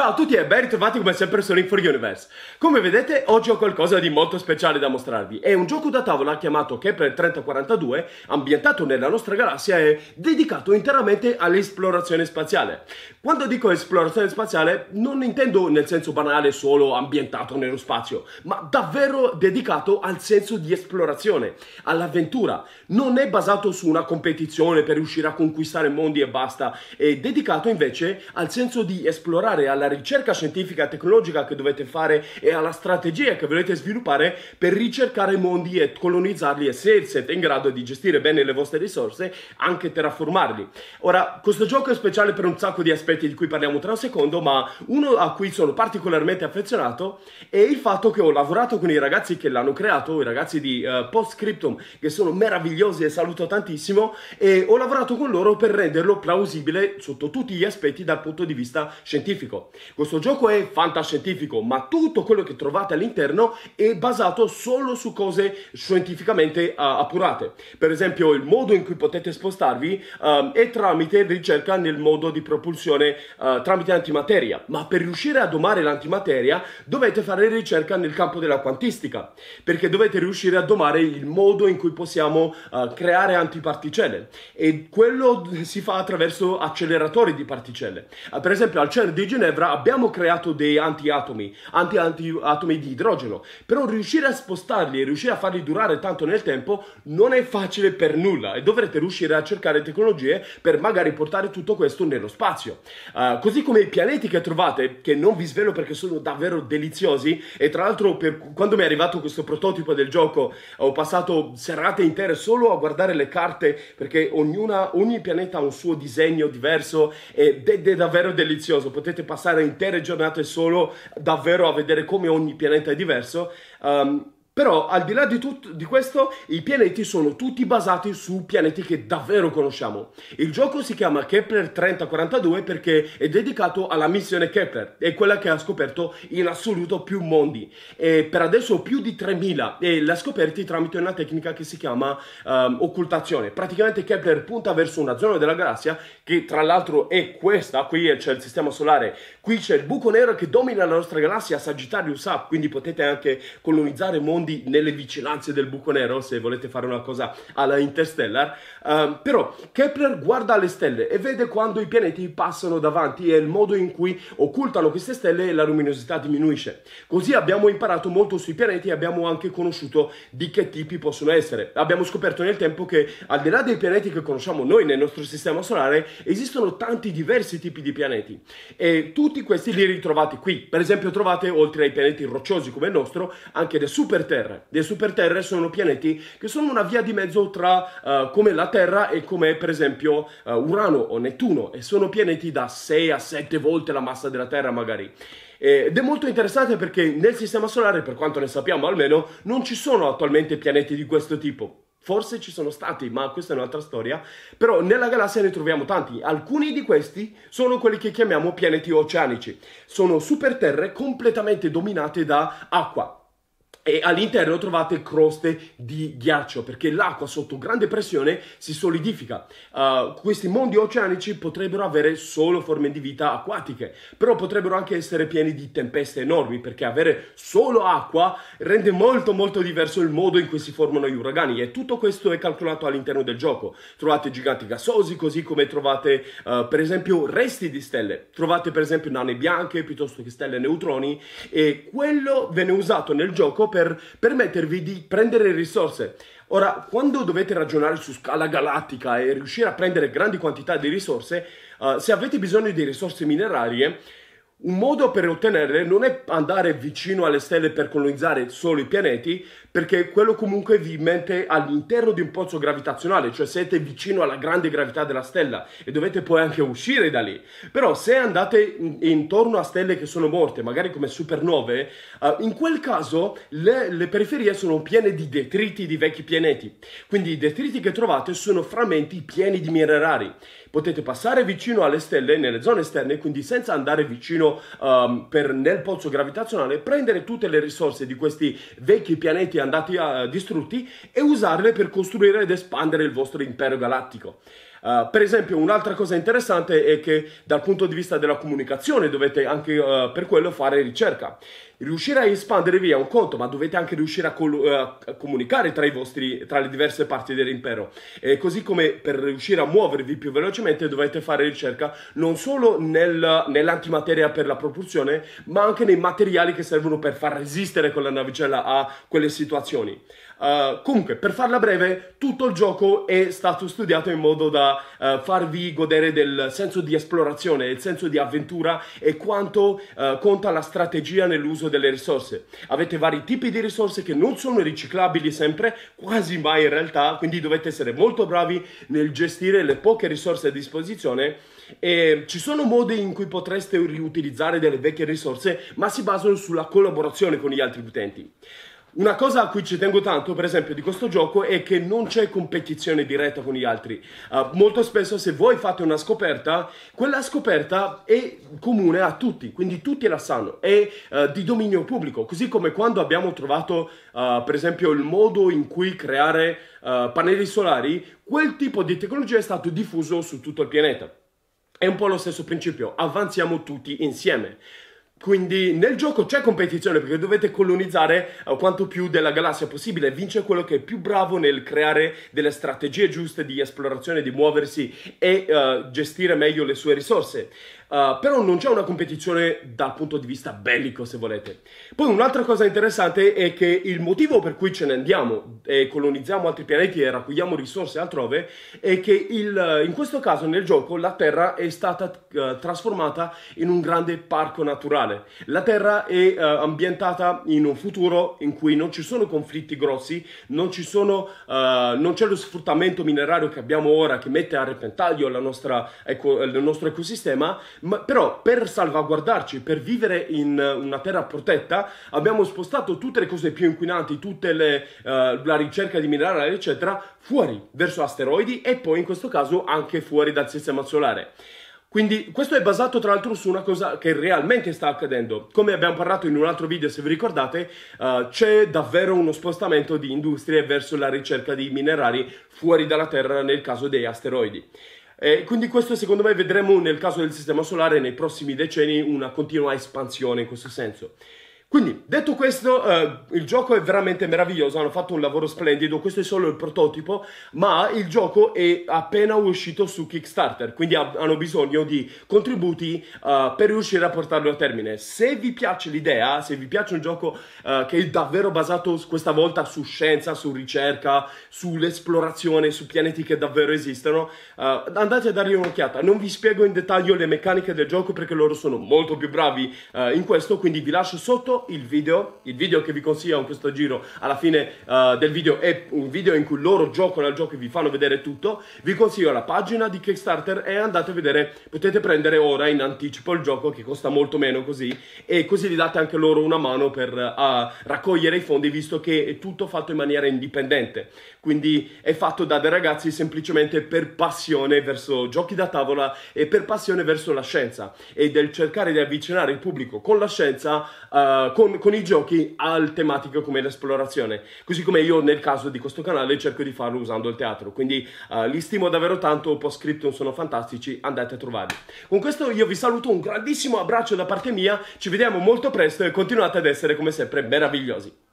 Ciao a tutti e ben ritrovati come sempre su Link4 Universe Come vedete oggi ho qualcosa di molto speciale da mostrarvi È un gioco da tavola chiamato Kepler 3042 ambientato nella nostra galassia e dedicato interamente all'esplorazione spaziale Quando dico esplorazione spaziale non intendo nel senso banale solo ambientato nello spazio ma davvero dedicato al senso di esplorazione, all'avventura Non è basato su una competizione per riuscire a conquistare mondi e basta È dedicato invece al senso di esplorare alla ricerca scientifica e tecnologica che dovete fare e alla strategia che volete sviluppare per ricercare mondi e colonizzarli e se siete in grado di gestire bene le vostre risorse, anche terraformarli. Ora, questo gioco è speciale per un sacco di aspetti di cui parliamo tra un secondo, ma uno a cui sono particolarmente affezionato è il fatto che ho lavorato con i ragazzi che l'hanno creato, i ragazzi di uh, Postscriptum, che sono meravigliosi e saluto tantissimo, e ho lavorato con loro per renderlo plausibile sotto tutti gli aspetti dal punto di vista scientifico. Questo gioco è fantascientifico, ma tutto quello che trovate all'interno è basato solo su cose scientificamente uh, appurate. Per esempio, il modo in cui potete spostarvi uh, è tramite ricerca nel modo di propulsione uh, tramite antimateria, ma per riuscire a domare l'antimateria dovete fare ricerca nel campo della quantistica, perché dovete riuscire a domare il modo in cui possiamo eh, creare antiparticelle e quello si fa attraverso acceleratori di particelle. per esempio, al CERN di Ginevra abbiamo creato dei antiatomi, antiatomi di idrogeno, però riuscire a spostarli e riuscire a farli durare tanto nel tempo non è facile per nulla e dovrete riuscire a cercare tecnologie per magari portare tutto questo nello spazio. Uh, così come i pianeti che trovate, che non vi svelo perché sono davvero deliziosi e tra l'altro per, quando mi è arrivato questo prototipo del gioco ho passato serate intere solo a guardare le carte perché ognuna, ogni pianeta ha un suo disegno diverso ed è, ed è davvero delizioso, potete passare intere giornate solo davvero a vedere come ogni pianeta è diverso. Um, però al di là di, tutto, di questo, i pianeti sono tutti basati su pianeti che davvero conosciamo. Il gioco si chiama Kepler 3042 perché è dedicato alla missione Kepler, è quella che ha scoperto in assoluto più mondi, e per adesso più di 3000, e l'ha scoperti tramite una tecnica che si chiama um, occultazione. Praticamente Kepler punta verso una zona della galassia che tra l'altro è questa, qui c'è il sistema solare, qui c'è il buco nero che domina la nostra galassia, Sagittarius A, quindi potete anche colonizzare mondi mondi nelle vicinanze del buco nero, se volete fare una cosa alla Interstellar. Um, però Kepler guarda le stelle e vede quando i pianeti passano davanti e il modo in cui occultano queste stelle e la luminosità diminuisce. Così abbiamo imparato molto sui pianeti e abbiamo anche conosciuto di che tipi possono essere. Abbiamo scoperto nel tempo che al di là dei pianeti che conosciamo noi nel nostro sistema solare, esistono tanti diversi tipi di pianeti e tutti questi li ritrovate qui. Per esempio trovate oltre ai pianeti rocciosi come il nostro anche dei super superterre. Le superterre sono pianeti che sono una via di mezzo tra uh, come la Terra e come per esempio uh, Urano o Nettuno e sono pianeti da 6 a 7 volte la massa della Terra magari. Eh, ed è molto interessante perché nel Sistema Solare, per quanto ne sappiamo almeno, non ci sono attualmente pianeti di questo tipo. Forse ci sono stati, ma questa è un'altra storia. Però nella galassia ne troviamo tanti. Alcuni di questi sono quelli che chiamiamo pianeti oceanici. Sono superterre completamente dominate da acqua e all'interno trovate croste di ghiaccio perché l'acqua sotto grande pressione si solidifica. Uh, questi mondi oceanici potrebbero avere solo forme di vita acquatiche, però potrebbero anche essere pieni di tempeste enormi perché avere solo acqua rende molto molto diverso il modo in cui si formano gli uragani e tutto questo è calcolato all'interno del gioco. Trovate giganti gassosi così come trovate uh, per esempio resti di stelle, trovate per esempio nane bianche piuttosto che stelle neutroni e quello viene usato nel gioco gioco per permettervi di prendere risorse. Ora, quando dovete ragionare su scala galattica e riuscire a prendere grandi quantità di risorse, uh, se avete bisogno di risorse minerarie, un modo per ottenerle non è andare vicino alle stelle per colonizzare solo i pianeti, perché quello comunque vi mette all'interno di un pozzo gravitazionale, cioè siete vicino alla grande gravità della stella e dovete poi anche uscire da lì. Però se andate in, intorno a stelle che sono morte, magari come supernove, uh, in quel caso le, le periferie sono piene di detriti di vecchi pianeti. Quindi i detriti che trovate sono frammenti pieni di minerali potete passare vicino alle stelle nelle zone esterne, quindi senza andare vicino um, per, nel pozzo gravitazionale, prendere tutte le risorse di questi vecchi pianeti andati a, eh, distrutti e usarle per costruire ed espandere il vostro impero galattico. Uh, per esempio, un'altra cosa interessante è che dal punto di vista della comunicazione dovete anche uh, per quello fare ricerca. Riuscire a espandere via un conto, ma dovete anche riuscire a, col- eh, a comunicare tra, vostri, tra, le diverse parti dell'impero. E così come per riuscire a muovervi più velocemente dovete fare ricerca non solo nel, nell'antimateria per la propulsione, ma anche nei materiali che servono per far resistere con la navicella a quelle situazioni. Eh, comunque, per farla breve, tutto il gioco è stato studiato in modo da uh, farvi godere del senso di esplorazione, del senso di avventura e quanto uh, conta la strategia nell'uso delle risorse. Avete vari tipi di risorse che non sono riciclabili sempre, quasi mai in realtà, quindi dovete essere molto bravi nel gestire le poche risorse a disposizione. E ci sono modi in cui potreste riutilizzare delle vecchie risorse, ma si basano sulla collaborazione con gli altri utenti. Una cosa a cui ci tengo tanto, per esempio, di questo gioco è che non c'è competizione diretta con gli altri. Uh, molto spesso, se voi fate una scoperta, quella scoperta è comune a tutti, quindi tutti la sanno, è uh, di dominio pubblico. Così come quando abbiamo trovato, uh, per esempio, il modo in cui creare pannelli solari, quel tipo di tecnologia è stato diffuso su tutto il pianeta. È un po' lo stesso principio, avanziamo tutti insieme. Quindi nel gioco c'è competizione perché dovete colonizzare eh, quanto più della galassia possibile. Vince quello che è più bravo nel creare delle strategie giuste di esplorazione, di muoversi e uh, gestire meglio le sue risorse. Eh, però non c'è una competizione dal punto di vista bellico, se volete. Poi un'altra cosa interessante è che il motivo per cui ce ne andiamo e colonizziamo altri pianeti e raccogliamo risorse altrove è che il, in questo caso nel gioco la Terra è stata uh, trasformata in un grande parco naturale. La Terra è uh, ambientata in un futuro in cui non ci sono conflitti grossi, non, sono, non c'è lo sfruttamento minerario che abbiamo ora che mette a repentaglio nostra, ecco, il nostro ecosistema, ma, però per salvaguardarci, per vivere in eh, una terra protetta, abbiamo spostato tutte le cose più inquinanti, tutta uh, eh, la ricerca di minerali, eccetera, fuori, verso asteroidi e poi in questo caso anche fuori dal sistema solare. Quindi questo è basato tra l'altro su una cosa che realmente sta accadendo. Come abbiamo parlato in un altro video, se vi ricordate, uh, c'è davvero uno spostamento di industrie verso la ricerca di minerali fuori dalla Terra nel caso dei asteroidi. Eh, quindi questo secondo me vedremo nel caso del Sistema Solare nei prossimi decenni una continua espansione in questo senso. Quindi, detto questo, eh, il gioco è veramente meraviglioso, hanno fatto un lavoro splendido, questo è solo il prototipo, ma il gioco è appena uscito su Kickstarter, quindi ha, hanno bisogno di contributi eh, per riuscire a portarlo a termine. Se vi piace l'idea, se vi piace un gioco eh, che è davvero basato questa volta su scienza, su ricerca, sull'esplorazione, su pianeti che davvero esistono, eh, andate a dargli un'occhiata. Non vi spiego in dettaglio le meccaniche del gioco perché loro sono molto più bravi eh, in questo, quindi vi lascio sotto il video, il video che vi consiglio in questo giro, alla fine uh, del video è un video in cui loro giocano al gioco e vi fanno vedere tutto, vi consiglio la pagina di Kickstarter e andate a vedere, potete prendere ora in anticipo il gioco che costa molto meno così e così gli date anche loro una mano per uh, raccogliere i fondi visto che è tutto fatto in maniera indipendente, quindi è fatto da dei ragazzi semplicemente per passione verso giochi da tavola e per passione verso la scienza e del cercare di avvicinare il pubblico con la scienza uh, eh, con, con, i giochi al tematico come l'esplorazione. Così come io nel caso di questo canale cerco di farlo usando il teatro. Quindi uh, li stimo davvero tanto, post scriptum sono fantastici, andate a trovarli. Con questo io vi saluto, un grandissimo abbraccio da parte mia, ci vediamo molto presto e continuate ad essere come sempre meravigliosi.